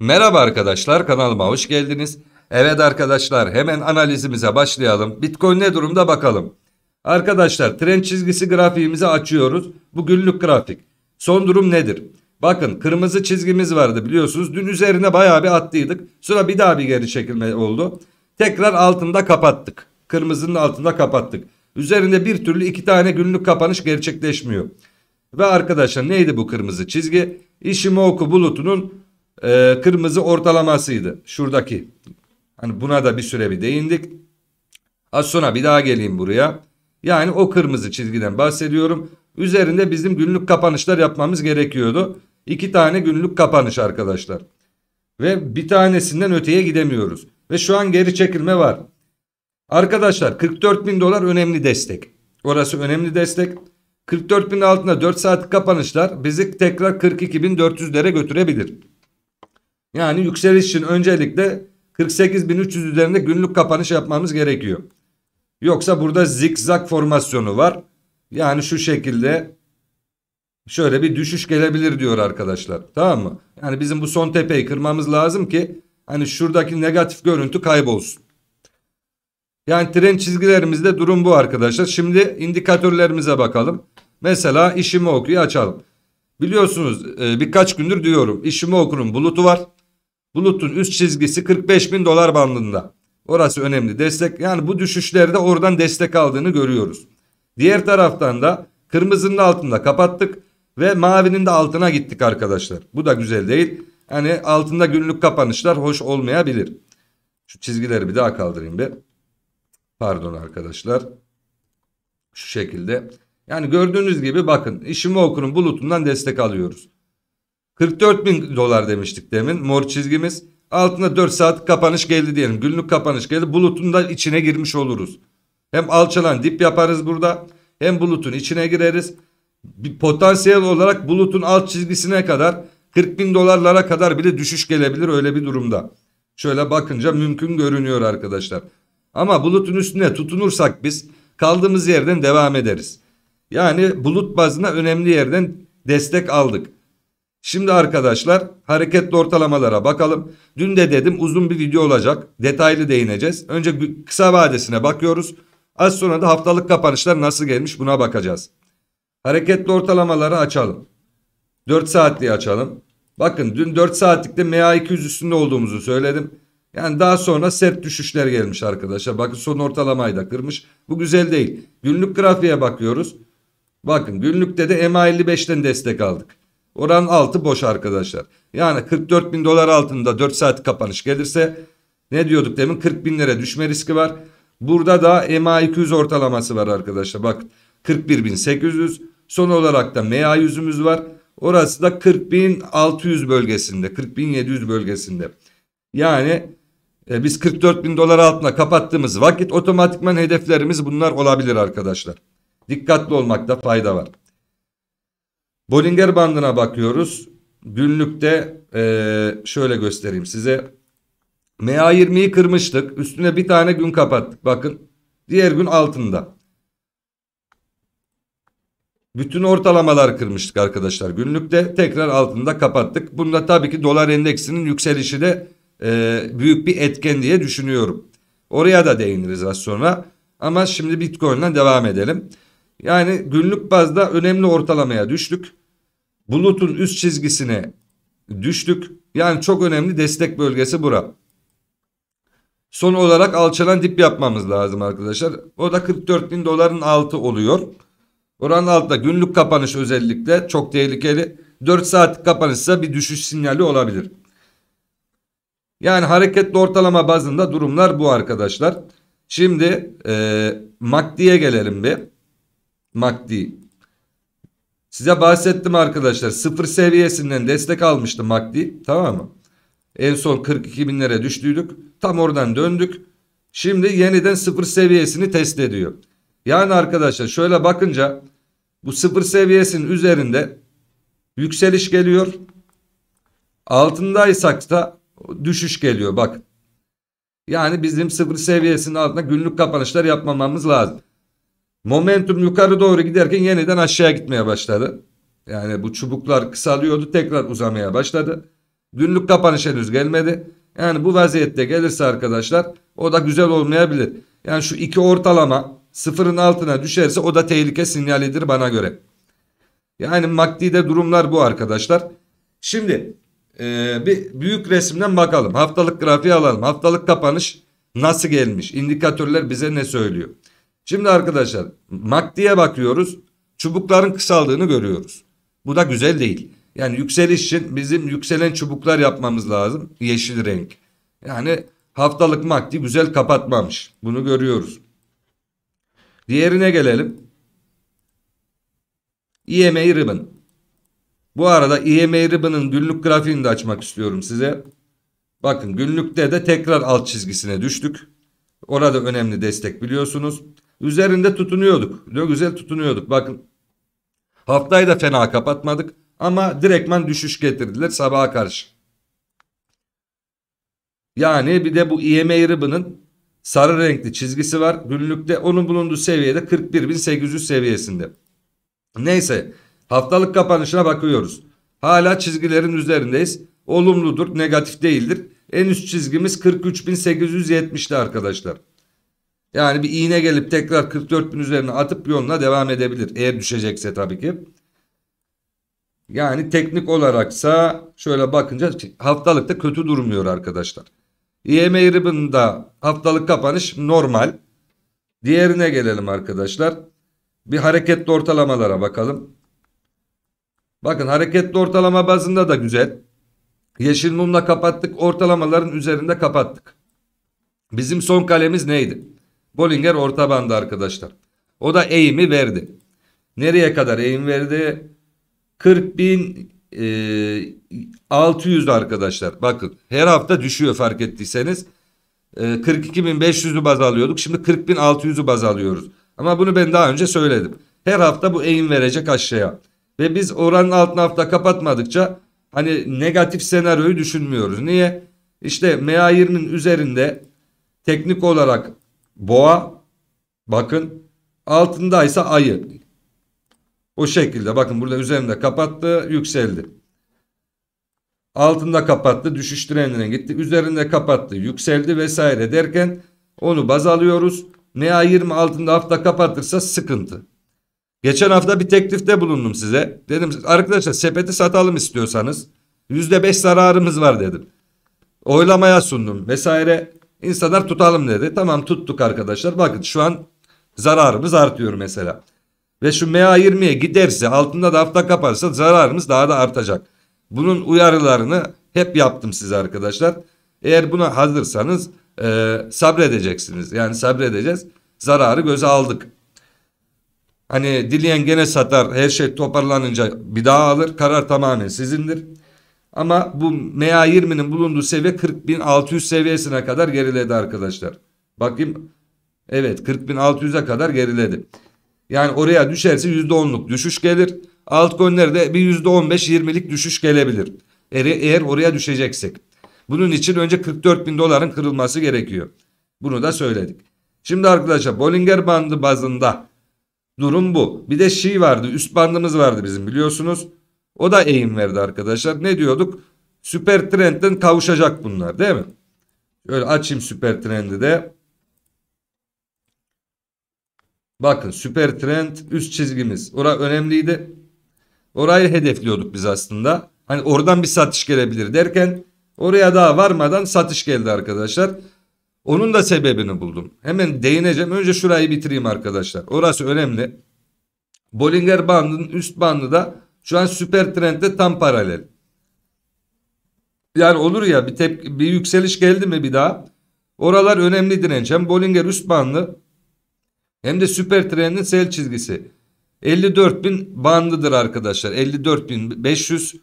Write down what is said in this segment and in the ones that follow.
Merhaba arkadaşlar kanalıma hoş geldiniz. Evet arkadaşlar hemen analizimize başlayalım. Bitcoin ne durumda bakalım. Arkadaşlar trend çizgisi grafiğimizi açıyoruz. Bu günlük grafik. Son durum nedir? Bakın kırmızı çizgimiz vardı biliyorsunuz. Dün üzerine bayağı bir attıydık. Sonra bir daha bir geri çekilme oldu. Tekrar altında kapattık. Kırmızının altında kapattık. Üzerinde bir türlü iki tane günlük kapanış gerçekleşmiyor. Ve arkadaşlar neydi bu kırmızı çizgi? Ishimoku bulutunun e, kırmızı ortalamasıydı. Şuradaki. Hani buna da bir süre bir değindik. Az sonra bir daha geleyim buraya. Yani o kırmızı çizgiden bahsediyorum. Üzerinde bizim günlük kapanışlar yapmamız gerekiyordu. İki tane günlük kapanış arkadaşlar. Ve bir tanesinden öteye gidemiyoruz. Ve şu an geri çekilme var. Arkadaşlar 44 bin dolar önemli destek. Orası önemli destek. 44 bin altında 4 saatlik kapanışlar bizi tekrar 42 bin 400 lere götürebilir. Yani yükseliş için öncelikle 48.300 üzerinde günlük kapanış yapmamız gerekiyor. Yoksa burada zikzak formasyonu var. Yani şu şekilde şöyle bir düşüş gelebilir diyor arkadaşlar. Tamam mı? Yani bizim bu son tepeyi kırmamız lazım ki hani şuradaki negatif görüntü kaybolsun. Yani tren çizgilerimizde durum bu arkadaşlar. Şimdi indikatörlerimize bakalım. Mesela işimi okuyu açalım. Biliyorsunuz e, birkaç gündür diyorum işimi okunun bulutu var. Bulutun üst çizgisi 45 bin dolar bandında. Orası önemli destek yani bu düşüşlerde oradan destek aldığını görüyoruz. Diğer taraftan da kırmızının altında kapattık ve mavinin de altına gittik arkadaşlar. Bu da güzel değil. Hani altında günlük kapanışlar hoş olmayabilir. Şu çizgileri bir daha kaldırayım bir. Pardon arkadaşlar. Şu şekilde. Yani gördüğünüz gibi bakın işimi okunun bulutundan destek alıyoruz. 44 bin dolar demiştik demin mor çizgimiz. altında 4 saat kapanış geldi diyelim. Günlük kapanış geldi. Bulutun da içine girmiş oluruz. Hem alçalan dip yaparız burada. Hem bulutun içine gireriz. Bir potansiyel olarak bulutun alt çizgisine kadar 40 bin dolarlara kadar bile düşüş gelebilir öyle bir durumda. Şöyle bakınca mümkün görünüyor arkadaşlar. Ama bulutun üstüne tutunursak biz kaldığımız yerden devam ederiz. Yani bulut bazına önemli yerden destek aldık. Şimdi arkadaşlar hareketli ortalamalara bakalım. Dün de dedim uzun bir video olacak. Detaylı değineceğiz. Önce kısa vadesine bakıyoruz. Az sonra da haftalık kapanışlar nasıl gelmiş buna bakacağız. Hareketli ortalamaları açalım. 4 saatliği açalım. Bakın dün 4 saatlikte MA200 üstünde olduğumuzu söyledim. Yani daha sonra sert düşüşler gelmiş arkadaşlar. Bakın son ortalamayı da kırmış. Bu güzel değil. Günlük grafiğe bakıyoruz. Bakın günlükte de MA55'ten destek aldık. Oran altı boş arkadaşlar. Yani 44 bin dolar altında 4 saat kapanış gelirse ne diyorduk demin 40 bin lira düşme riski var. Burada da MA200 ortalaması var arkadaşlar. Bak 41.800 son olarak da MA100'ümüz var. Orası da 40.600 bölgesinde 40.700 bölgesinde. Yani e, biz 44 bin dolar altına kapattığımız vakit otomatikman hedeflerimiz bunlar olabilir arkadaşlar. Dikkatli olmakta fayda var. Bollinger bandına bakıyoruz. Günlükte ee, şöyle göstereyim size. MA20'yi kırmıştık. Üstüne bir tane gün kapattık. Bakın. Diğer gün altında. Bütün ortalamalar kırmıştık arkadaşlar. Günlükte tekrar altında kapattık. Bunda tabii ki dolar endeksinin yükselişi de e, büyük bir etken diye düşünüyorum. Oraya da değiniriz az sonra. Ama şimdi Bitcoin'den devam edelim. Yani günlük bazda önemli ortalamaya düştük. Bulutun üst çizgisine düştük. Yani çok önemli destek bölgesi bura. Son olarak alçalan dip yapmamız lazım arkadaşlar. O da 44 bin doların altı oluyor. Oranın altında günlük kapanış özellikle çok tehlikeli. 4 saat kapanışsa bir düşüş sinyali olabilir. Yani hareketli ortalama bazında durumlar bu arkadaşlar. Şimdi e, MACD'ye gelelim bir. MACD. Size bahsettim arkadaşlar. Sıfır seviyesinden destek almıştı MACD. Tamam mı? En son 42 binlere düştüydük. Tam oradan döndük. Şimdi yeniden sıfır seviyesini test ediyor. Yani arkadaşlar şöyle bakınca bu sıfır seviyesinin üzerinde yükseliş geliyor. Altındaysak da düşüş geliyor bak. Yani bizim sıfır seviyesinin altında günlük kapanışlar yapmamamız lazım. Momentum yukarı doğru giderken yeniden aşağıya gitmeye başladı. Yani bu çubuklar kısalıyordu tekrar uzamaya başladı. Günlük kapanış henüz gelmedi. Yani bu vaziyette gelirse arkadaşlar o da güzel olmayabilir. Yani şu iki ortalama sıfırın altına düşerse o da tehlike sinyalidir bana göre. Yani MACD'de durumlar bu arkadaşlar. Şimdi e, bir büyük resimden bakalım. Haftalık grafiği alalım. Haftalık kapanış nasıl gelmiş? İndikatörler bize ne söylüyor? Şimdi arkadaşlar MACD'ye bakıyoruz. Çubukların kısaldığını görüyoruz. Bu da güzel değil. Yani yükseliş için bizim yükselen çubuklar yapmamız lazım. Yeşil renk. Yani haftalık MACD güzel kapatmamış. Bunu görüyoruz. Diğerine gelelim. EMA Ribbon. Bu arada EMA Ribbon'ın günlük grafiğini de açmak istiyorum size. Bakın günlükte de tekrar alt çizgisine düştük. Orada önemli destek biliyorsunuz. Üzerinde tutunuyorduk. Ne güzel tutunuyorduk. Bakın haftayı da fena kapatmadık. Ama direktman düşüş getirdiler sabaha karşı. Yani bir de bu IMA e ribbon'ın sarı renkli çizgisi var. Günlükte onun bulunduğu seviyede 41.800 seviyesinde. Neyse haftalık kapanışına bakıyoruz. Hala çizgilerin üzerindeyiz. Olumludur negatif değildir. En üst çizgimiz 43.870'ti arkadaşlar. Yani bir iğne gelip tekrar 44 bin üzerine atıp yoluna devam edebilir. Eğer düşecekse tabii ki. Yani teknik olaraksa şöyle bakınca haftalıkta kötü durmuyor arkadaşlar. EMA ribbon'da haftalık kapanış normal. Diğerine gelelim arkadaşlar. Bir hareketli ortalamalara bakalım. Bakın hareketli ortalama bazında da güzel. Yeşil mumla kapattık. Ortalamaların üzerinde kapattık. Bizim son kalemiz neydi? Bollinger orta bandı arkadaşlar. O da eğimi verdi. Nereye kadar eğim verdi? 40.600 e, arkadaşlar. Bakın her hafta düşüyor fark ettiyseniz. 42.500'ü e, baz alıyorduk. Şimdi 40.600'ü baz alıyoruz. Ama bunu ben daha önce söyledim. Her hafta bu eğim verecek aşağıya. Ve biz oranın altına hafta kapatmadıkça hani negatif senaryoyu düşünmüyoruz. Niye? İşte MA20'nin üzerinde teknik olarak boğa bakın altındaysa ayı. O şekilde bakın burada üzerinde kapattı yükseldi. Altında kapattı düşüş trendine gitti. Üzerinde kapattı yükseldi vesaire derken onu baz alıyoruz. MA20 altında hafta kapatırsa sıkıntı. Geçen hafta bir teklifte bulundum size. Dedim arkadaşlar sepeti satalım istiyorsanız. %5 zararımız var dedim. Oylamaya sundum vesaire. İnsanlar tutalım dedi. Tamam tuttuk arkadaşlar. Bakın şu an zararımız artıyor mesela. Ve şu MA20'ye giderse altında da hafta kaparsa zararımız daha da artacak. Bunun uyarılarını hep yaptım size arkadaşlar. Eğer buna hazırsanız e, sabredeceksiniz. Yani sabredeceğiz. Zararı göze aldık. Hani dileyen gene satar her şey toparlanınca bir daha alır. Karar tamamen sizindir. Ama bu MA20'nin bulunduğu seviye 40.600 seviyesine kadar geriledi arkadaşlar. Bakayım. Evet 40.600'e kadar geriledi. Yani oraya düşerse %10'luk düşüş gelir. Altcoin'lere de bir %15-20'lik düşüş gelebilir. Eğer, oraya düşeceksek. Bunun için önce 44.000 doların kırılması gerekiyor. Bunu da söyledik. Şimdi arkadaşlar Bollinger bandı bazında durum bu. Bir de şey vardı üst bandımız vardı bizim biliyorsunuz. O da eğim verdi arkadaşlar. Ne diyorduk? Süper trendden kavuşacak bunlar değil mi? Şöyle açayım süper trendi de. Bakın süper trend üst çizgimiz. Ora önemliydi. Orayı hedefliyorduk biz aslında. Hani oradan bir satış gelebilir derken oraya daha varmadan satış geldi arkadaşlar. Onun da sebebini buldum. Hemen değineceğim. Önce şurayı bitireyim arkadaşlar. Orası önemli. Bollinger bandının üst bandı da şu an süper trendde tam paralel. Yani olur ya bir tepki, bir yükseliş geldi mi bir daha? Oralar önemli direnç. Hem Bollinger üst bandı hem de süper trendin sel çizgisi. 54.000 bandıdır arkadaşlar. 54.500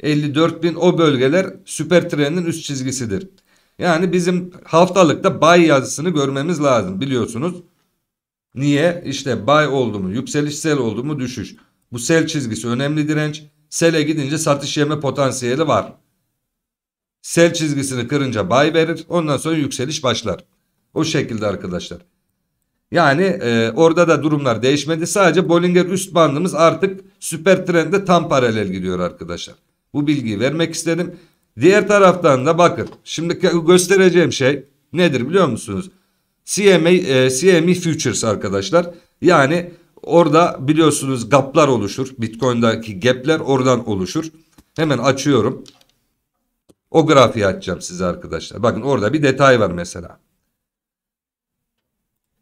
54.000 o bölgeler süper trendin üst çizgisidir. Yani bizim haftalıkta buy yazısını görmemiz lazım biliyorsunuz. Niye? İşte buy oldu mu, yükselişsel oldu mu, düşüş. Bu sel çizgisi önemli direnç. Sele gidince satış yeme potansiyeli var. Sel çizgisini kırınca bay verir. Ondan sonra yükseliş başlar. O şekilde arkadaşlar. Yani e, orada da durumlar değişmedi. Sadece Bollinger üst bandımız artık süper trende tam paralel gidiyor arkadaşlar. Bu bilgiyi vermek istedim. Diğer taraftan da bakın. Şimdi göstereceğim şey nedir biliyor musunuz? CME, e, CME Futures arkadaşlar. Yani Orada biliyorsunuz gaplar oluşur. Bitcoin'daki gapler oradan oluşur. Hemen açıyorum. O grafiği açacağım size arkadaşlar. Bakın orada bir detay var mesela.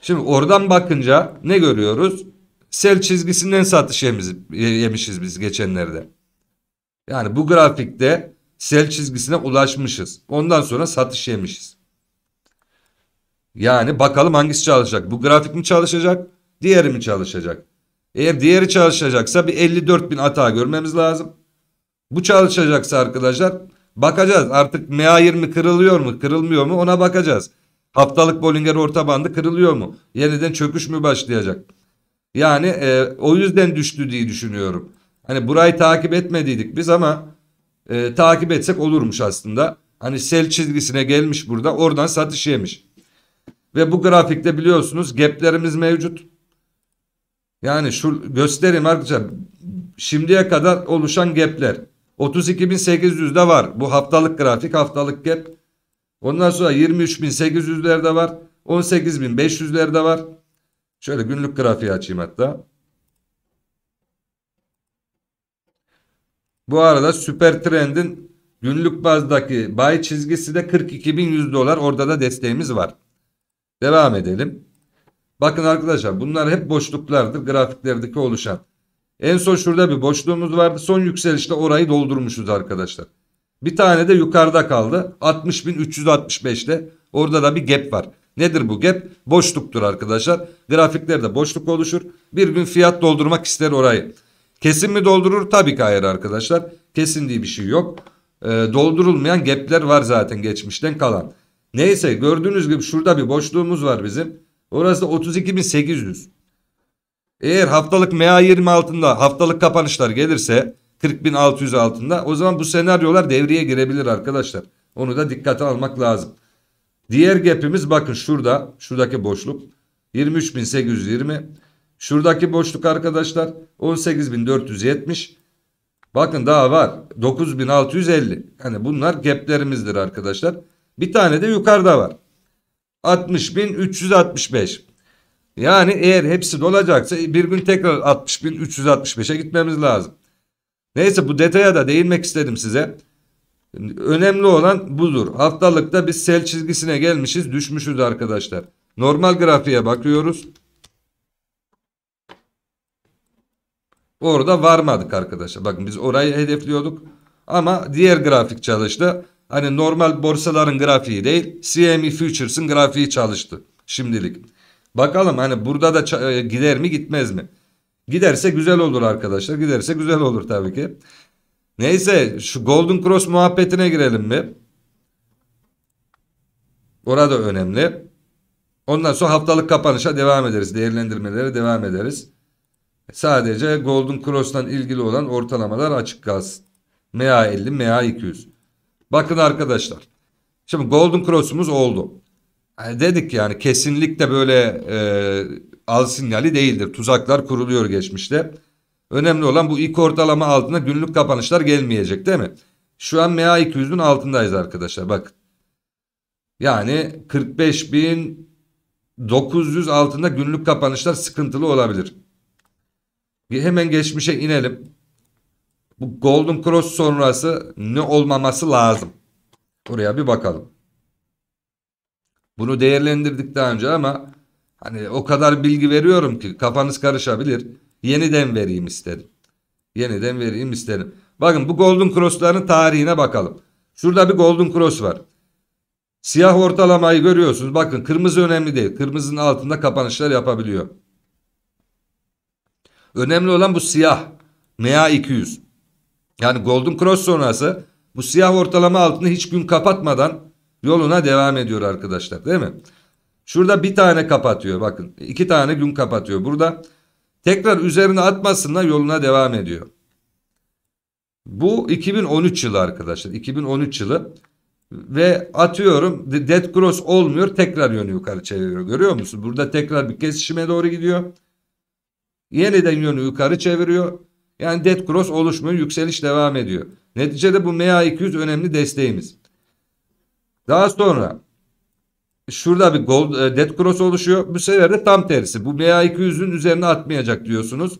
Şimdi oradan bakınca ne görüyoruz? Sel çizgisinden satış yemişiz biz geçenlerde. Yani bu grafikte sel çizgisine ulaşmışız. Ondan sonra satış yemişiz. Yani bakalım hangisi çalışacak? Bu grafik mi çalışacak? Diğeri mi çalışacak? Eğer diğeri çalışacaksa bir 54 bin hata görmemiz lazım. Bu çalışacaksa arkadaşlar bakacağız. Artık MA20 kırılıyor mu kırılmıyor mu ona bakacağız. Haftalık Bollinger orta bandı kırılıyor mu? Yeniden çöküş mü başlayacak? Yani e, o yüzden düştü diye düşünüyorum. Hani burayı takip etmediydik biz ama e, takip etsek olurmuş aslında. Hani sel çizgisine gelmiş burada oradan satış yemiş. Ve bu grafikte biliyorsunuz gaplerimiz mevcut. Yani şu göstereyim arkadaşlar. Şimdiye kadar oluşan gapler. 32.800'de var. Bu haftalık grafik haftalık gap. Ondan sonra 23.800'lerde var. 18.500'lerde var. Şöyle günlük grafiği açayım hatta. Bu arada süper trendin günlük bazdaki bay çizgisi de 42.100 dolar. Orada da desteğimiz var. Devam edelim. Bakın arkadaşlar bunlar hep boşluklardır grafiklerdeki oluşan. En son şurada bir boşluğumuz vardı. Son yükselişte orayı doldurmuşuz arkadaşlar. Bir tane de yukarıda kaldı. 60.365'te orada da bir gap var. Nedir bu gap? Boşluktur arkadaşlar. Grafiklerde boşluk oluşur. Bir gün fiyat doldurmak ister orayı. Kesin mi doldurur? Tabii ki hayır arkadaşlar. Kesin diye bir şey yok. E, doldurulmayan gapler var zaten geçmişten kalan. Neyse gördüğünüz gibi şurada bir boşluğumuz var bizim. Orası da 32.800. Eğer haftalık MA20 altında haftalık kapanışlar gelirse 40.600 altında o zaman bu senaryolar devreye girebilir arkadaşlar. Onu da dikkate almak lazım. Diğer gap'imiz bakın şurada. Şuradaki boşluk. 23.820. Şuradaki boşluk arkadaşlar 18.470. Bakın daha var. 9.650. Yani bunlar gap'lerimizdir arkadaşlar. Bir tane de yukarıda var. 60.365. Yani eğer hepsi dolacaksa bir gün tekrar 60.365'e gitmemiz lazım. Neyse bu detaya da değinmek istedim size. Önemli olan budur. Haftalıkta biz sel çizgisine gelmişiz düşmüşüz arkadaşlar. Normal grafiğe bakıyoruz. Orada varmadık arkadaşlar. Bakın biz orayı hedefliyorduk. Ama diğer grafik çalıştı hani normal borsaların grafiği değil CME Futures'ın grafiği çalıştı şimdilik. Bakalım hani burada da e, gider mi gitmez mi? Giderse güzel olur arkadaşlar. Giderse güzel olur tabii ki. Neyse şu Golden Cross muhabbetine girelim mi? Orada önemli. Ondan sonra haftalık kapanışa devam ederiz. Değerlendirmelere devam ederiz. Sadece Golden Cross'tan ilgili olan ortalamalar açık kalsın. MA50, MA200. Bakın arkadaşlar. Şimdi Golden Cross'umuz oldu. Yani dedik yani kesinlikle böyle e, al sinyali değildir. Tuzaklar kuruluyor geçmişte. Önemli olan bu ilk ortalama altına günlük kapanışlar gelmeyecek değil mi? Şu an MA200'ün altındayız arkadaşlar bakın. Yani 45.900 altında günlük kapanışlar sıkıntılı olabilir. Hemen geçmişe inelim. Bu Golden Cross sonrası ne olmaması lazım? Buraya bir bakalım. Bunu değerlendirdik daha önce ama hani o kadar bilgi veriyorum ki kafanız karışabilir. Yeniden vereyim istedim. Yeniden vereyim istedim. Bakın bu Golden Cross'ların tarihine bakalım. Şurada bir Golden Cross var. Siyah ortalamayı görüyorsunuz. Bakın kırmızı önemli değil. Kırmızının altında kapanışlar yapabiliyor. Önemli olan bu siyah. MA200. Yani Golden Cross sonrası bu siyah ortalama altını hiç gün kapatmadan yoluna devam ediyor arkadaşlar değil mi? Şurada bir tane kapatıyor bakın. iki tane gün kapatıyor. Burada tekrar üzerine atmasınlar yoluna devam ediyor. Bu 2013 yılı arkadaşlar. 2013 yılı ve atıyorum dead cross olmuyor tekrar yönü yukarı çeviriyor. Görüyor musun? Burada tekrar bir kesişime doğru gidiyor. Yeniden yönü yukarı çeviriyor. Yani dead cross oluşmuyor. Yükseliş devam ediyor. Neticede bu MA200 önemli desteğimiz. Daha sonra şurada bir gold, e, dead cross oluşuyor. Bu sefer de tam tersi. Bu MA200'ün üzerine atmayacak diyorsunuz.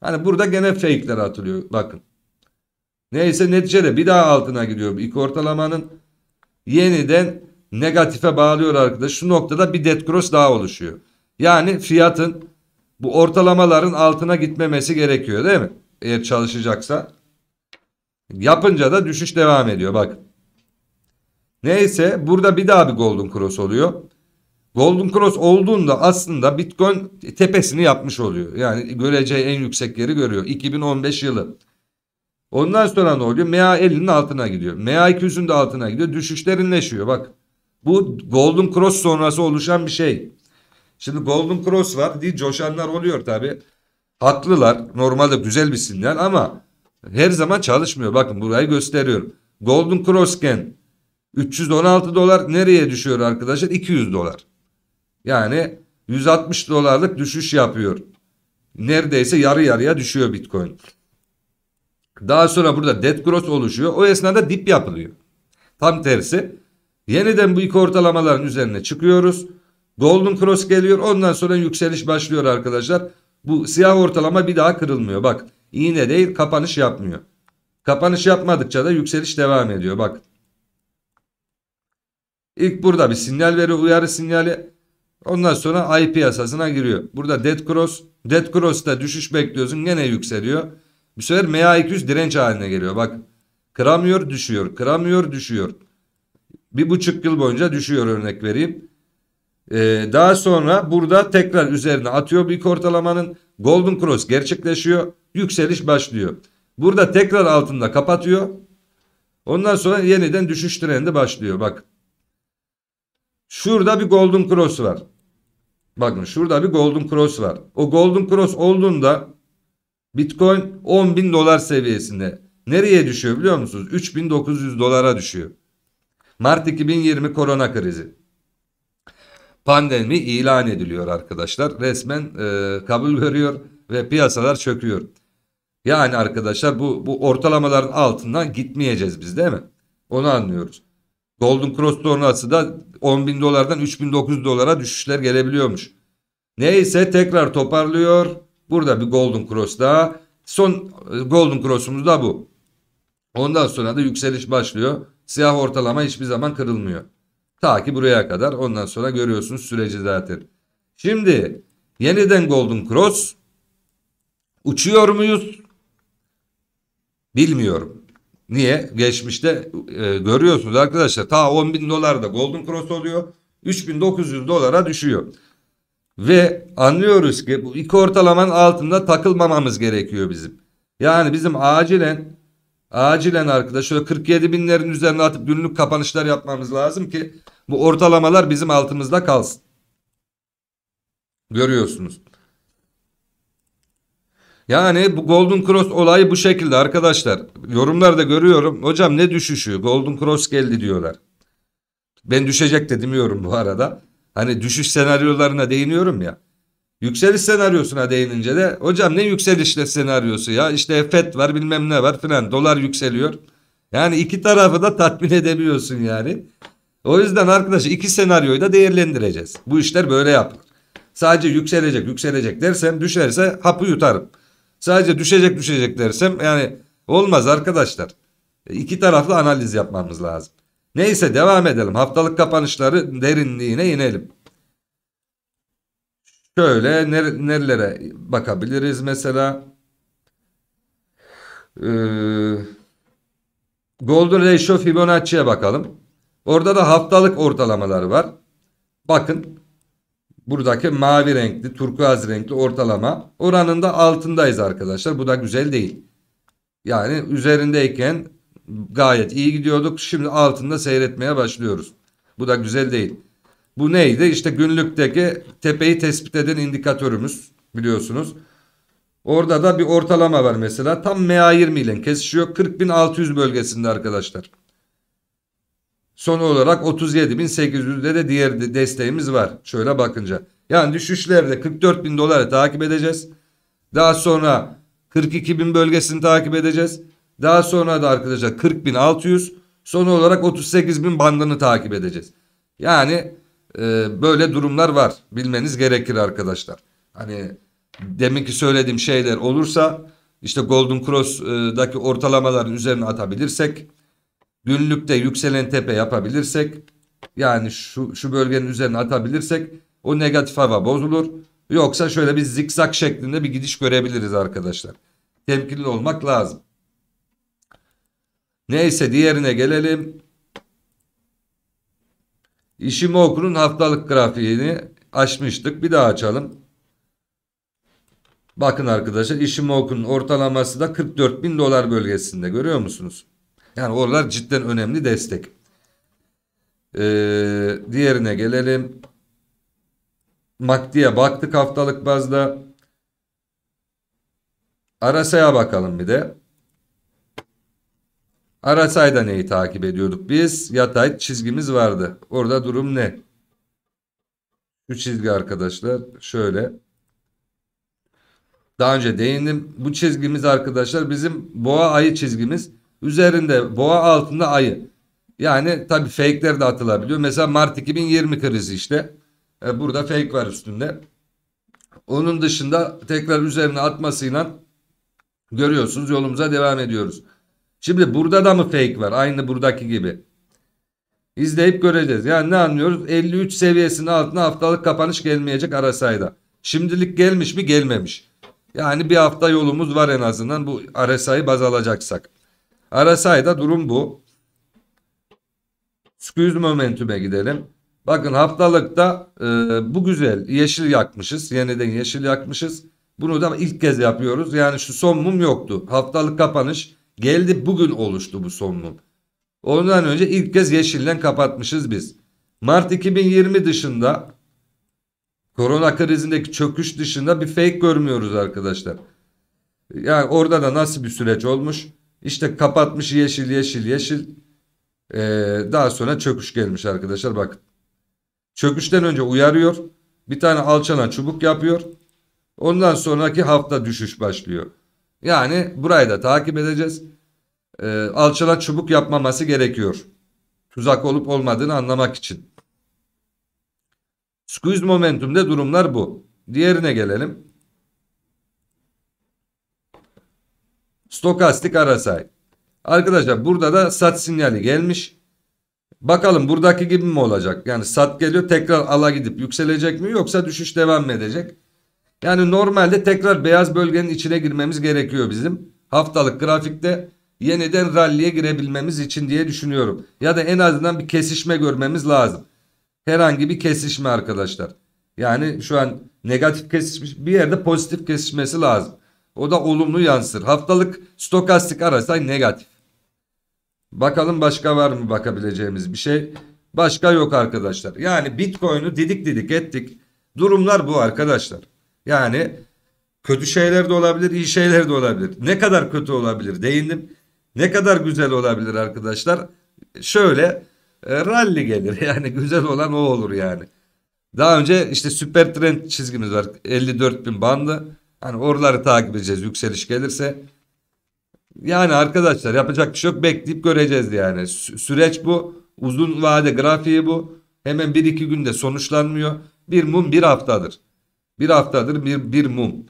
Hani burada gene fake'ler atılıyor. Bakın. Neyse neticede bir daha altına gidiyor. İlk ortalamanın yeniden negatife bağlıyor arkadaş. Şu noktada bir dead cross daha oluşuyor. Yani fiyatın bu ortalamaların altına gitmemesi gerekiyor değil mi? eğer çalışacaksa. Yapınca da düşüş devam ediyor bak. Neyse burada bir daha bir golden cross oluyor. Golden cross olduğunda aslında bitcoin tepesini yapmış oluyor. Yani göreceği en yüksek yeri görüyor. 2015 yılı. Ondan sonra ne oluyor? MA50'nin altına gidiyor. MA200'ün de altına gidiyor. Düşüş derinleşiyor bak. Bu Golden Cross sonrası oluşan bir şey. Şimdi Golden Cross var. Coşanlar oluyor tabii. Haklılar. Normalde güzel bir sinyal ama her zaman çalışmıyor. Bakın burayı gösteriyorum. Golden Crossgen 316 dolar nereye düşüyor arkadaşlar? 200 dolar. Yani 160 dolarlık düşüş yapıyor. Neredeyse yarı yarıya düşüyor Bitcoin. Daha sonra burada dead cross oluşuyor. O esnada dip yapılıyor. Tam tersi. Yeniden bu iki ortalamaların üzerine çıkıyoruz. Golden cross geliyor. Ondan sonra yükseliş başlıyor arkadaşlar. Bu siyah ortalama bir daha kırılmıyor. Bak iğne değil kapanış yapmıyor. Kapanış yapmadıkça da yükseliş devam ediyor. Bak. İlk burada bir sinyal veriyor. Uyarı sinyali. Ondan sonra ay piyasasına giriyor. Burada dead cross. Dead cross'ta düşüş bekliyorsun. Gene yükseliyor. Bu sefer MA200 direnç haline geliyor. Bak. Kıramıyor düşüyor. Kıramıyor düşüyor. Bir buçuk yıl boyunca düşüyor örnek vereyim. Ee, daha sonra burada tekrar üzerine atıyor ilk ortalamanın. Golden Cross gerçekleşiyor. Yükseliş başlıyor. Burada tekrar altında kapatıyor. Ondan sonra yeniden düşüş trendi başlıyor. Bak. Şurada bir Golden Cross var. Bakın şurada bir Golden Cross var. O Golden Cross olduğunda Bitcoin 10 bin dolar seviyesinde. Nereye düşüyor biliyor musunuz? 3900 dolara düşüyor. Mart 2020 korona krizi pandemi ilan ediliyor arkadaşlar. Resmen e, kabul görüyor ve piyasalar çöküyor. Yani arkadaşlar bu, bu ortalamaların altından gitmeyeceğiz biz değil mi? Onu anlıyoruz. Golden Cross sonrası da 10 bin dolardan 3.900 dolara düşüşler gelebiliyormuş. Neyse tekrar toparlıyor. Burada bir Golden Cross daha. Son e, Golden Cross'umuz da bu. Ondan sonra da yükseliş başlıyor. Siyah ortalama hiçbir zaman kırılmıyor. Ta ki buraya kadar ondan sonra görüyorsunuz süreci zaten. Şimdi yeniden Golden Cross. Uçuyor muyuz? Bilmiyorum. Niye? Geçmişte e, görüyorsunuz arkadaşlar ta 10 bin dolar Golden Cross oluyor. 3900 dolara düşüyor. Ve anlıyoruz ki bu iki ortalamanın altında takılmamamız gerekiyor bizim. Yani bizim acilen Acilen arkadaş şöyle 47 binlerin üzerine atıp günlük kapanışlar yapmamız lazım ki bu ortalamalar bizim altımızda kalsın. Görüyorsunuz. Yani bu Golden Cross olayı bu şekilde arkadaşlar. Yorumlarda görüyorum. Hocam ne düşüşü? Golden Cross geldi diyorlar. Ben düşecek de demiyorum bu arada. Hani düşüş senaryolarına değiniyorum ya. Yükseliş senaryosuna değinince de hocam ne yükselişle senaryosu ya işte FED var bilmem ne var filan dolar yükseliyor. Yani iki tarafı da tatmin edebiliyorsun yani. O yüzden arkadaş iki senaryoyu da değerlendireceğiz. Bu işler böyle yapılır. Sadece yükselecek yükselecek dersem düşerse hapı yutarım. Sadece düşecek düşecek dersem yani olmaz arkadaşlar. E, iki taraflı analiz yapmamız lazım. Neyse devam edelim. Haftalık kapanışları derinliğine inelim. Şöyle ner nerelere bakabiliriz mesela. Ee, Golden Ratio Fibonacci'ye bakalım. Orada da haftalık ortalamalar var. Bakın buradaki mavi renkli, turkuaz renkli ortalama oranında altındayız arkadaşlar. Bu da güzel değil. Yani üzerindeyken gayet iyi gidiyorduk. Şimdi altında seyretmeye başlıyoruz. Bu da güzel değil. Bu neydi? İşte günlükteki tepeyi tespit eden indikatörümüz biliyorsunuz. Orada da bir ortalama var mesela. Tam MA20 ile kesişiyor. 40.600 bölgesinde arkadaşlar. Son olarak 37.800'de de diğer desteğimiz var. Şöyle bakınca. Yani düşüşlerde 44.000 doları takip edeceğiz. Daha sonra 42.000 bölgesini takip edeceğiz. Daha sonra da arkadaşlar 40.600 son olarak 38.000 bandını takip edeceğiz. Yani e, böyle durumlar var. Bilmeniz gerekir arkadaşlar. Hani deminki söylediğim şeyler olursa işte Golden Cross'daki ortalamaların üzerine atabilirsek günlükte yükselen tepe yapabilirsek yani şu, şu bölgenin üzerine atabilirsek o negatif hava bozulur. Yoksa şöyle bir zikzak şeklinde bir gidiş görebiliriz arkadaşlar. Temkinli olmak lazım. Neyse diğerine gelelim. İşimi haftalık grafiğini açmıştık. Bir daha açalım. Bakın arkadaşlar işimi ortalaması da 44 bin dolar bölgesinde görüyor musunuz? Yani oralar cidden önemli destek. Ee, diğerine gelelim. Makdiye baktık haftalık bazda. Arasa'ya bakalım bir de. Arasayda neyi takip ediyorduk biz? Yatay çizgimiz vardı. Orada durum ne? Şu çizgi arkadaşlar şöyle. Daha önce değindim. Bu çizgimiz arkadaşlar bizim boğa ayı çizgimiz. Üzerinde boğa altında ayı. Yani tabii fake'ler de atılabiliyor. Mesela Mart 2020 krizi işte. E, burada fake var üstünde. Onun dışında tekrar üzerine atmasıyla görüyorsunuz yolumuza devam ediyoruz. Şimdi burada da mı fake var? Aynı buradaki gibi. İzleyip göreceğiz. Yani ne anlıyoruz? 53 seviyesinin altına haftalık kapanış gelmeyecek Arasay'da. Şimdilik gelmiş mi? Gelmemiş. Yani bir hafta yolumuz var en azından bu Arasay'ı baz alacaksak. Arasay'da durum bu. Sküz Momentum'e gidelim. Bakın haftalıkta e, bu güzel yeşil yakmışız. Yeniden yeşil yakmışız. Bunu da ilk kez yapıyoruz. Yani şu son mum yoktu. Haftalık kapanış Geldi bugün oluştu bu son mum. Ondan önce ilk kez yeşilden kapatmışız biz. Mart 2020 dışında korona krizindeki çöküş dışında bir fake görmüyoruz arkadaşlar. Yani orada da nasıl bir süreç olmuş? İşte kapatmış yeşil yeşil yeşil. Ee, daha sonra çöküş gelmiş arkadaşlar bakın. Çöküşten önce uyarıyor. Bir tane alçalan çubuk yapıyor. Ondan sonraki hafta düşüş başlıyor. Yani burayı da takip edeceğiz. E, ee, alçalan çubuk yapmaması gerekiyor. Tuzak olup olmadığını anlamak için. Squeeze momentum'de durumlar bu. Diğerine gelelim. Stokastik arasay. Arkadaşlar burada da sat sinyali gelmiş. Bakalım buradaki gibi mi olacak? Yani sat geliyor tekrar ala gidip yükselecek mi yoksa düşüş devam mı edecek? Yani normalde tekrar beyaz bölgenin içine girmemiz gerekiyor bizim. Haftalık grafikte yeniden ralliye girebilmemiz için diye düşünüyorum. Ya da en azından bir kesişme görmemiz lazım. Herhangi bir kesişme arkadaşlar. Yani şu an negatif kesişmiş bir yerde pozitif kesişmesi lazım. O da olumlu yansır. Haftalık stokastik arasay negatif. Bakalım başka var mı bakabileceğimiz bir şey. Başka yok arkadaşlar. Yani Bitcoin'u didik didik ettik. Durumlar bu arkadaşlar. Yani kötü şeyler de olabilir, iyi şeyler de olabilir. Ne kadar kötü olabilir değindim. Ne kadar güzel olabilir arkadaşlar. Şöyle e, rally gelir yani güzel olan o olur yani. Daha önce işte süper trend çizgimiz var 54 bin bandı. Hani oraları takip edeceğiz yükseliş gelirse. Yani arkadaşlar yapacak bir şey yok bekleyip göreceğiz yani. Sü süreç bu uzun vade grafiği bu. Hemen 1-2 günde sonuçlanmıyor. Bir mum bir haftadır. Bir haftadır bir, bir mum.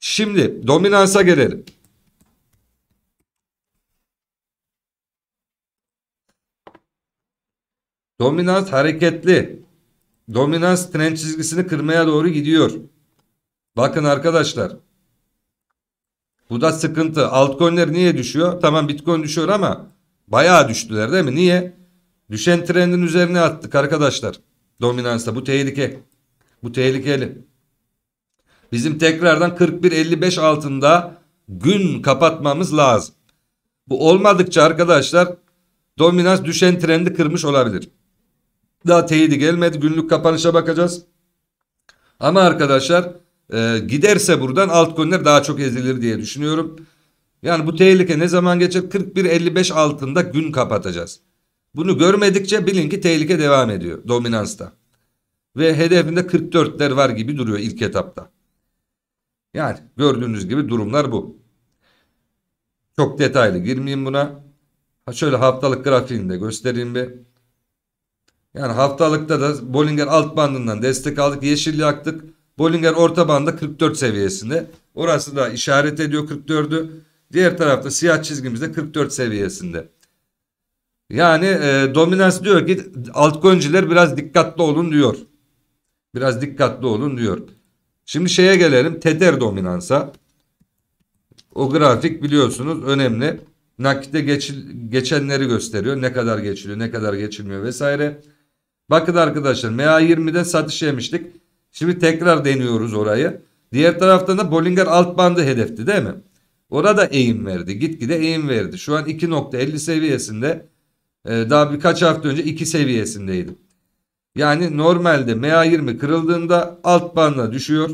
Şimdi dominansa gelelim. Dominans hareketli. Dominans tren çizgisini kırmaya doğru gidiyor. Bakın arkadaşlar. Bu da sıkıntı. Altcoin'ler niye düşüyor? Tamam Bitcoin düşüyor ama bayağı düştüler değil mi? Niye? Düşen trendin üzerine attık arkadaşlar. Dominansa bu tehlike. Bu tehlikeli. Bizim tekrardan 41-55 altında gün kapatmamız lazım. Bu olmadıkça arkadaşlar dominans düşen trendi kırmış olabilir. Daha teyidi gelmedi. Günlük kapanışa bakacağız. Ama arkadaşlar e, giderse buradan altcoin'ler daha çok ezilir diye düşünüyorum. Yani bu tehlike ne zaman geçer? 41-55 altında gün kapatacağız. Bunu görmedikçe bilin ki tehlike devam ediyor dominansta. Ve hedefinde 44'ler var gibi duruyor ilk etapta. Yani gördüğünüz gibi durumlar bu. Çok detaylı girmeyeyim buna. Ha şöyle haftalık grafiğini de göstereyim bir. Yani haftalıkta da Bollinger alt bandından destek aldık. Yeşil yaktık. Bollinger orta bandı 44 seviyesinde. Orası da işaret ediyor 44'ü. Diğer tarafta siyah çizgimiz de 44 seviyesinde. Yani e, dominans diyor ki altcoin'ciler biraz dikkatli olun diyor. Biraz dikkatli olun diyor. Şimdi şeye gelelim. Teder dominansa. O grafik biliyorsunuz önemli. Nakitte geçil, geçenleri gösteriyor. Ne kadar geçiliyor, ne kadar geçilmiyor vesaire. Bakın arkadaşlar MA20'den satış yemiştik. Şimdi tekrar deniyoruz orayı. Diğer taraftan da Bollinger alt bandı hedefti değil mi? Orada eğim verdi. Gitgide eğim verdi. Şu an 2.50 seviyesinde. Ee, daha birkaç hafta önce 2 seviyesindeydim. Yani normalde MA20 kırıldığında alt banda düşüyor.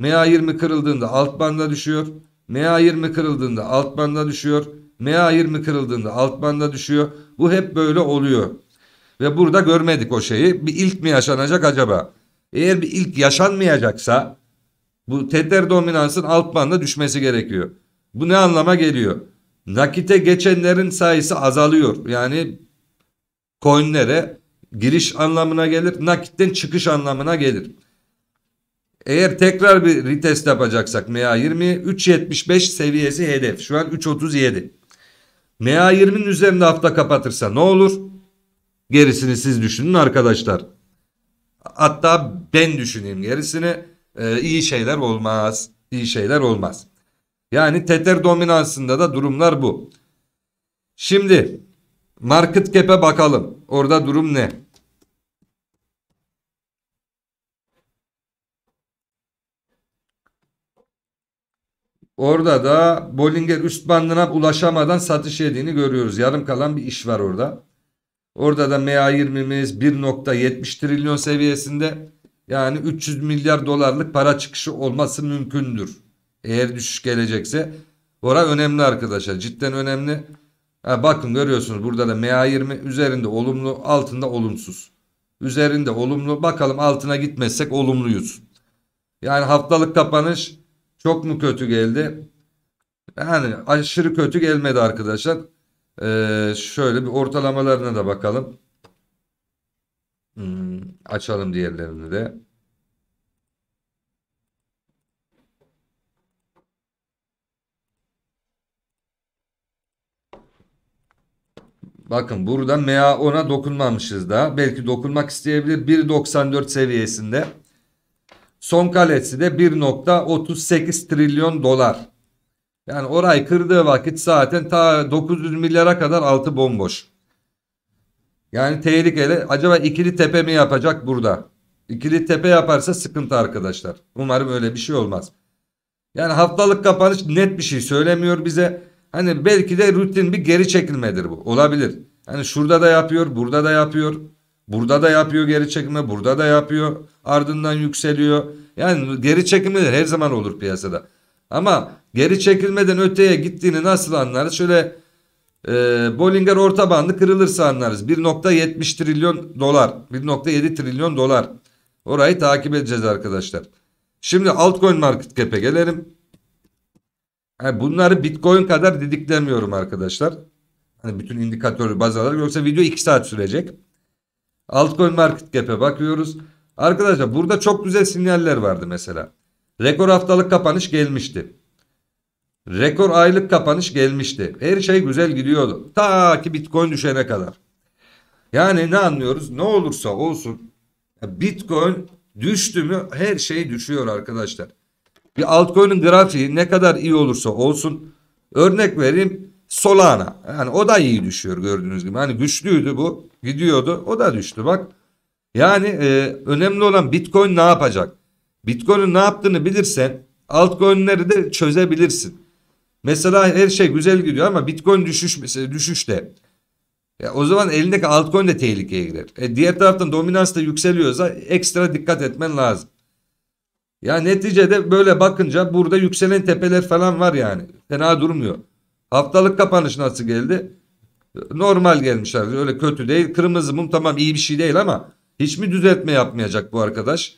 MA20 kırıldığında alt banda düşüyor. MA20 kırıldığında alt banda düşüyor. MA20 kırıldığında alt banda düşüyor. Bu hep böyle oluyor. Ve burada görmedik o şeyi. Bir ilk mi yaşanacak acaba? Eğer bir ilk yaşanmayacaksa bu tedder dominansın alt banda düşmesi gerekiyor. Bu ne anlama geliyor? Nakite geçenlerin sayısı azalıyor. Yani coinlere giriş anlamına gelir. Nakitten çıkış anlamına gelir. Eğer tekrar bir retest yapacaksak MA20 3.75 seviyesi hedef. Şu an 3.37. MA20'nin üzerinde hafta kapatırsa ne olur? Gerisini siz düşünün arkadaşlar. Hatta ben düşüneyim gerisini. Ee, iyi şeyler olmaz. İyi şeyler olmaz. Yani teter dominansında da durumlar bu. Şimdi Market cap'e bakalım. Orada durum ne? Orada da Bollinger üst bandına ulaşamadan satış yediğini görüyoruz. Yarım kalan bir iş var orada. Orada da MA20'miz 1.70 trilyon seviyesinde. Yani 300 milyar dolarlık para çıkışı olması mümkündür. Eğer düşüş gelecekse. orada önemli arkadaşlar. Cidden önemli. Ha, bakın görüyorsunuz burada da MA20 üzerinde olumlu altında olumsuz. Üzerinde olumlu bakalım altına gitmezsek olumluyuz. Yani haftalık kapanış çok mu kötü geldi? Yani aşırı kötü gelmedi arkadaşlar. Ee, şöyle bir ortalamalarına da bakalım. Hmm, açalım diğerlerini de. Bakın burada MA10'a dokunmamışız da. Belki dokunmak isteyebilir. 1.94 seviyesinde. Son kalesi de 1.38 trilyon dolar. Yani orayı kırdığı vakit zaten ta 900 milyara kadar altı bomboş. Yani tehlikeli. Acaba ikili tepe mi yapacak burada? İkili tepe yaparsa sıkıntı arkadaşlar. Umarım öyle bir şey olmaz. Yani haftalık kapanış net bir şey söylemiyor bize. Hani belki de rutin bir geri çekilmedir bu. Olabilir. Hani şurada da yapıyor, burada da yapıyor. Burada da yapıyor geri çekilme, burada da yapıyor. Ardından yükseliyor. Yani geri çekilmeler her zaman olur piyasada. Ama geri çekilmeden öteye gittiğini nasıl anlarız? Şöyle e, Bollinger orta bandı kırılırsa anlarız. 1.70 trilyon dolar, 1.7 trilyon dolar. Orayı takip edeceğiz arkadaşlar. Şimdi altcoin market cap'e gelelim. Yani bunları Bitcoin kadar didiklemiyorum arkadaşlar. Hani bütün indikatörü baz alarak yoksa video 2 saat sürecek. Altcoin market cap'e bakıyoruz. Arkadaşlar burada çok güzel sinyaller vardı mesela. Rekor haftalık kapanış gelmişti. Rekor aylık kapanış gelmişti. Her şey güzel gidiyordu. Ta ki Bitcoin düşene kadar. Yani ne anlıyoruz? Ne olursa olsun Bitcoin düştü mü her şey düşüyor arkadaşlar. Bir altcoin'in grafiği ne kadar iyi olursa olsun örnek vereyim Solana. Yani o da iyi düşüyor gördüğünüz gibi. Hani güçlüydü bu gidiyordu o da düştü bak. Yani e, önemli olan Bitcoin ne yapacak? Bitcoin'in ne yaptığını bilirsen altcoin'leri de çözebilirsin. Mesela her şey güzel gidiyor ama Bitcoin düşüş mesela düşüşte. Ya o zaman elindeki altcoin de tehlikeye girer. E diğer taraftan dominans da yükseliyorsa ekstra dikkat etmen lazım. Ya neticede böyle bakınca burada yükselen tepeler falan var yani. Fena durmuyor. Haftalık kapanış nasıl geldi? Normal gelmişler. Öyle kötü değil. Kırmızı mum tamam iyi bir şey değil ama hiç mi düzeltme yapmayacak bu arkadaş?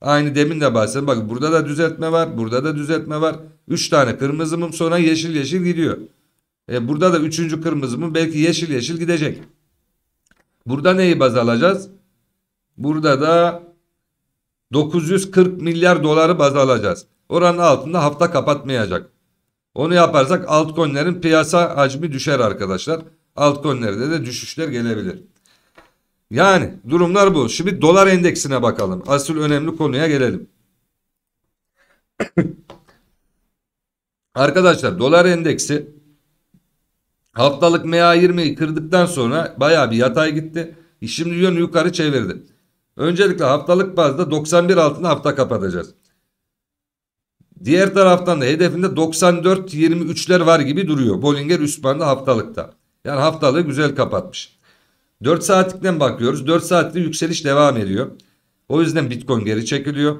Aynı demin de bahsettim. Bak burada da düzeltme var. Burada da düzeltme var. 3 tane kırmızı mum sonra yeşil yeşil gidiyor. E burada da 3. kırmızı mum belki yeşil yeşil gidecek. Burada neyi baz alacağız? Burada da 940 milyar doları baz alacağız. Oranın altında hafta kapatmayacak. Onu yaparsak altcoin'lerin piyasa hacmi düşer arkadaşlar. Altcoin'lerde de düşüşler gelebilir. Yani durumlar bu. Şimdi dolar endeksine bakalım. Asıl önemli konuya gelelim. Arkadaşlar dolar endeksi haftalık MA20'yi kırdıktan sonra baya bir yatay gitti. Şimdi yön yukarı çevirdi. Öncelikle haftalık bazda 91 altında hafta kapatacağız. Diğer taraftan da hedefinde 94-23'ler var gibi duruyor. Bollinger üst bandı haftalıkta. Yani haftalığı güzel kapatmış. 4 saatlikten bakıyoruz. 4 saatlik yükseliş devam ediyor. O yüzden Bitcoin geri çekiliyor.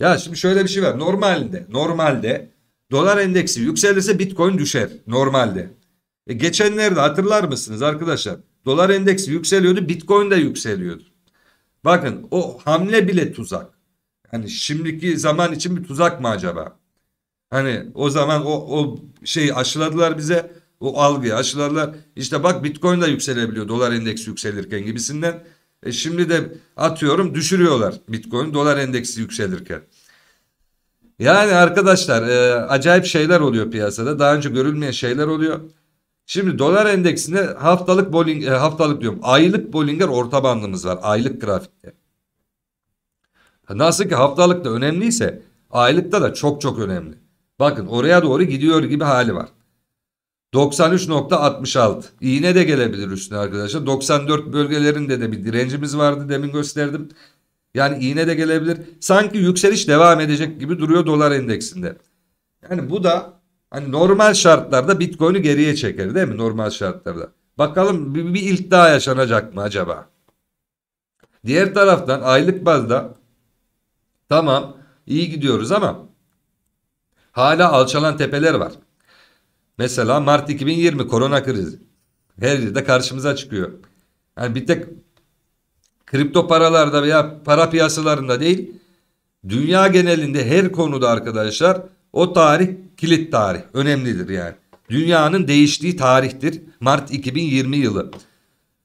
Ya şimdi şöyle bir şey var. Normalde, normalde dolar endeksi yükselirse Bitcoin düşer. Normalde. E geçenlerde hatırlar mısınız arkadaşlar? Dolar endeksi yükseliyordu, Bitcoin de yükseliyordu. Bakın o hamle bile tuzak. Hani şimdiki zaman için bir tuzak mı acaba? Hani o zaman o, o şeyi aşıladılar bize. O algıyı aşıladılar. İşte bak bitcoin de yükselebiliyor dolar endeksi yükselirken gibisinden. E şimdi de atıyorum düşürüyorlar bitcoin dolar endeksi yükselirken. Yani arkadaşlar e, acayip şeyler oluyor piyasada. Daha önce görülmeyen şeyler oluyor. Şimdi dolar endeksinde haftalık bowling e, haftalık diyorum. Aylık Bollinger orta bandımız var aylık grafikte. Nasıl ki haftalık da önemliyse aylıkta da çok çok önemli. Bakın oraya doğru gidiyor gibi hali var. 93.66 iğne de gelebilir üstüne arkadaşlar. 94 bölgelerinde de bir direncimiz vardı demin gösterdim. Yani iğne de gelebilir. Sanki yükseliş devam edecek gibi duruyor dolar endeksinde. Yani bu da Hani normal şartlarda Bitcoin'i geriye çeker değil mi? Normal şartlarda. Bakalım bir, bir ilk daha yaşanacak mı acaba? Diğer taraftan aylık bazda tamam iyi gidiyoruz ama hala alçalan tepeler var. Mesela Mart 2020 korona krizi. Her yerde karşımıza çıkıyor. Yani bir tek kripto paralarda veya para piyasalarında değil dünya genelinde her konuda arkadaşlar o tarih kilit tarih. Önemlidir yani. Dünyanın değiştiği tarihtir. Mart 2020 yılı.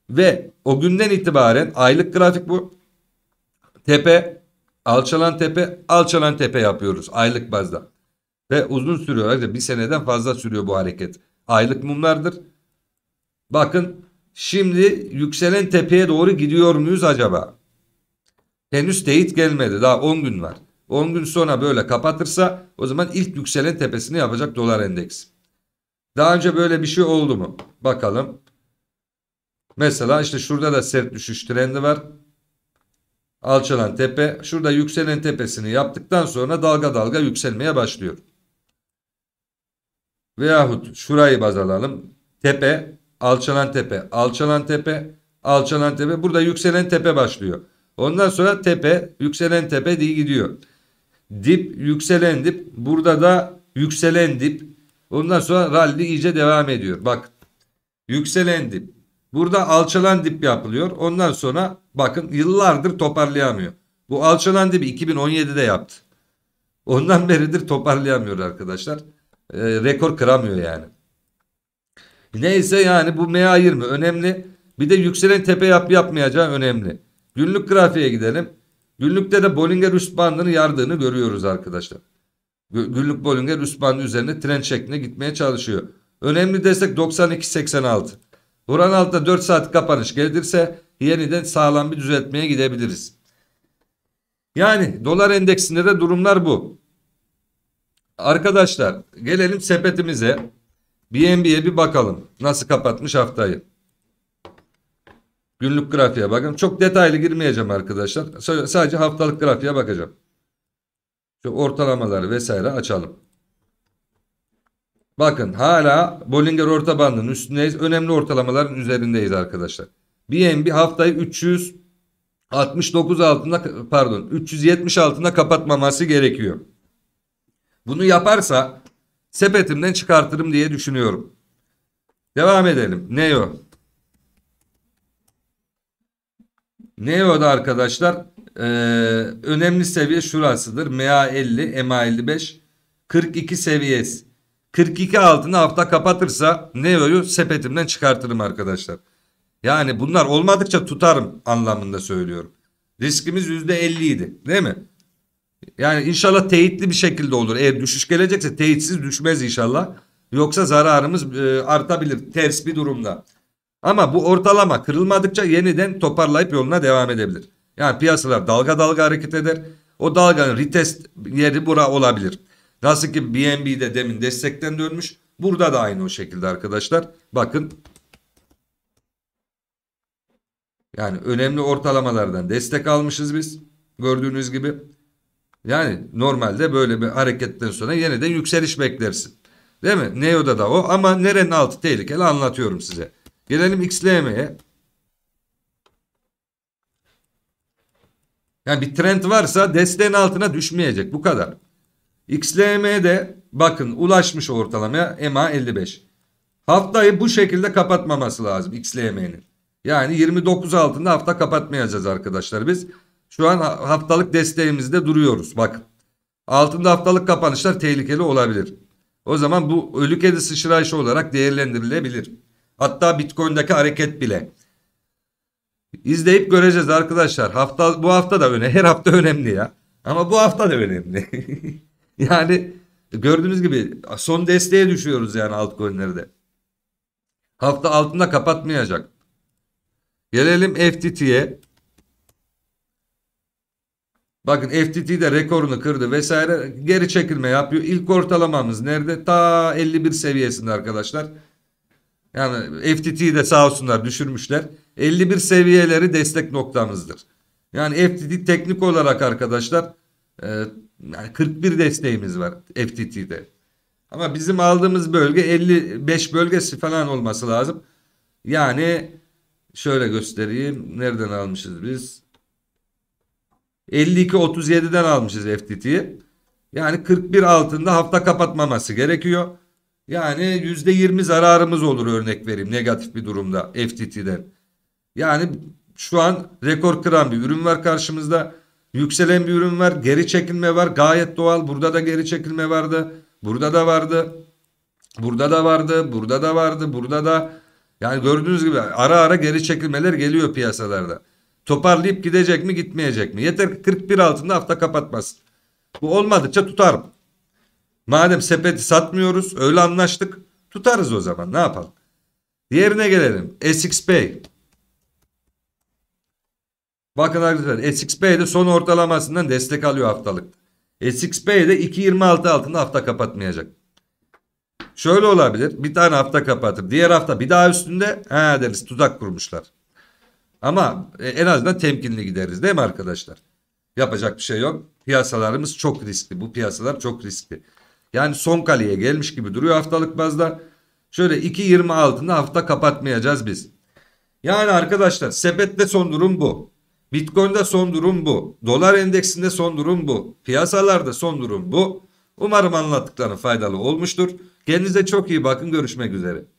Ve o günden itibaren aylık grafik bu. Tepe, alçalan tepe, alçalan tepe yapıyoruz aylık bazda. Ve uzun sürüyor. Bir seneden fazla sürüyor bu hareket. Aylık mumlardır. Bakın şimdi yükselen tepeye doğru gidiyor muyuz acaba? Henüz teyit gelmedi. Daha 10 gün var. 10 gün sonra böyle kapatırsa o zaman ilk yükselen tepesini yapacak dolar endeksi. Daha önce böyle bir şey oldu mu? Bakalım. Mesela işte şurada da sert düşüş trendi var. Alçalan tepe. Şurada yükselen tepesini yaptıktan sonra dalga dalga yükselmeye başlıyor. Veyahut şurayı baz alalım. Tepe, alçalan tepe, alçalan tepe, alçalan tepe. Burada yükselen tepe başlıyor. Ondan sonra tepe, yükselen tepe diye gidiyor dip yükselen dip burada da yükselen dip ondan sonra rally iyice devam ediyor bak yükselen dip burada alçalan dip yapılıyor ondan sonra bakın yıllardır toparlayamıyor bu alçalan dip 2017'de yaptı ondan beridir toparlayamıyor arkadaşlar e, rekor kıramıyor yani neyse yani bu MA20 önemli bir de yükselen tepe yap yapmayacağı önemli günlük grafiğe gidelim Güllük'te de Bollinger üst bandını yardığını görüyoruz arkadaşlar. Güllük Bollinger üst bandı üzerine tren şeklinde gitmeye çalışıyor. Önemli destek 92.86. Buran altında 4 saat kapanış gelirse yeniden sağlam bir düzeltmeye gidebiliriz. Yani dolar endeksinde de durumlar bu. Arkadaşlar gelelim sepetimize. BNB'ye bir bakalım. Nasıl kapatmış haftayı? Günlük grafiğe bakın. Çok detaylı girmeyeceğim arkadaşlar. S sadece haftalık grafiğe bakacağım. Şu ortalamaları vesaire açalım. Bakın hala Bollinger orta bandının üstündeyiz. Önemli ortalamaların üzerindeyiz arkadaşlar. BNB haftayı 369 altında pardon 370 altında kapatmaması gerekiyor. Bunu yaparsa sepetimden çıkartırım diye düşünüyorum. Devam edelim. Neo Ne orada arkadaşlar? Ee, önemli seviye şurasıdır. MA50, MA55, 42 seviyesi. 42 altını hafta kapatırsa Neo'yu sepetimden çıkartırım arkadaşlar. Yani bunlar olmadıkça tutarım anlamında söylüyorum. Riskimiz %50 idi değil mi? Yani inşallah teyitli bir şekilde olur. Eğer düşüş gelecekse teyitsiz düşmez inşallah. Yoksa zararımız e, artabilir ters bir durumda. Ama bu ortalama kırılmadıkça yeniden toparlayıp yoluna devam edebilir. Yani piyasalar dalga dalga hareket eder. O dalganın retest yeri bura olabilir. Nasıl ki BNB'de demin destekten dönmüş. Burada da aynı o şekilde arkadaşlar. Bakın. Yani önemli ortalamalardan destek almışız biz. Gördüğünüz gibi. Yani normalde böyle bir hareketten sonra yeniden yükseliş beklersin. Değil mi? Neo'da da o ama nerenin altı tehlikeli anlatıyorum size. Gelelim XLM'ye. Yani bir trend varsa desteğin altına düşmeyecek. Bu kadar. XLM'de bakın ulaşmış ortalamaya EMA 55. Haftayı bu şekilde kapatmaması lazım XLM'nin. Yani 29 altında hafta kapatmayacağız arkadaşlar biz. Şu an haftalık desteğimizde duruyoruz. Bakın. Altında haftalık kapanışlar tehlikeli olabilir. O zaman bu ölü kedi sıçrayışı olarak değerlendirilebilir. Hatta Bitcoin'deki hareket bile. İzleyip göreceğiz arkadaşlar. Hafta bu hafta da önemli. Her hafta önemli ya. Ama bu hafta da önemli. yani gördüğünüz gibi son desteğe düşüyoruz yani altcoin'leri de. Hafta altında kapatmayacak. Gelelim FTT'ye. Bakın FTT de rekorunu kırdı vesaire. Geri çekilme yapıyor. İlk ortalamamız nerede? Ta 51 seviyesinde arkadaşlar. Yani FTT'yi de sağ olsunlar düşürmüşler. 51 seviyeleri destek noktamızdır. Yani FTT teknik olarak arkadaşlar e, yani 41 desteğimiz var FTT'de. Ama bizim aldığımız bölge 55 bölgesi falan olması lazım. Yani şöyle göstereyim. Nereden almışız biz? 52-37'den almışız FTT'yi. Yani 41 altında hafta kapatmaması gerekiyor. Yani yüzde yirmi zararımız olur örnek vereyim negatif bir durumda FTT'den. Yani şu an rekor kıran bir ürün var karşımızda. Yükselen bir ürün var. Geri çekilme var. Gayet doğal. Burada da geri çekilme vardı. Burada da vardı. Burada da vardı. Burada da vardı. Burada da yani gördüğünüz gibi ara ara geri çekilmeler geliyor piyasalarda. Toparlayıp gidecek mi gitmeyecek mi? Yeter 41 altında hafta kapatmaz. Bu olmadıkça tutarım. Madem sepeti satmıyoruz öyle anlaştık. Tutarız o zaman ne yapalım. Diğerine gelelim. SXPay. Bakın arkadaşlar SXPay de son ortalamasından destek alıyor haftalık. SXPay de 2.26 altında hafta kapatmayacak. Şöyle olabilir. Bir tane hafta kapatır. Diğer hafta bir daha üstünde ha deriz tuzak kurmuşlar. Ama e, en azından temkinli gideriz değil mi arkadaşlar? Yapacak bir şey yok. Piyasalarımız çok riskli. Bu piyasalar çok riskli. Yani son kaleye gelmiş gibi duruyor haftalık bazda. Şöyle 2.20 altında hafta kapatmayacağız biz. Yani arkadaşlar sepette son durum bu. Bitcoin'de son durum bu. Dolar endeksinde son durum bu. Piyasalarda son durum bu. Umarım anlattıklarım faydalı olmuştur. Kendinize çok iyi bakın. Görüşmek üzere.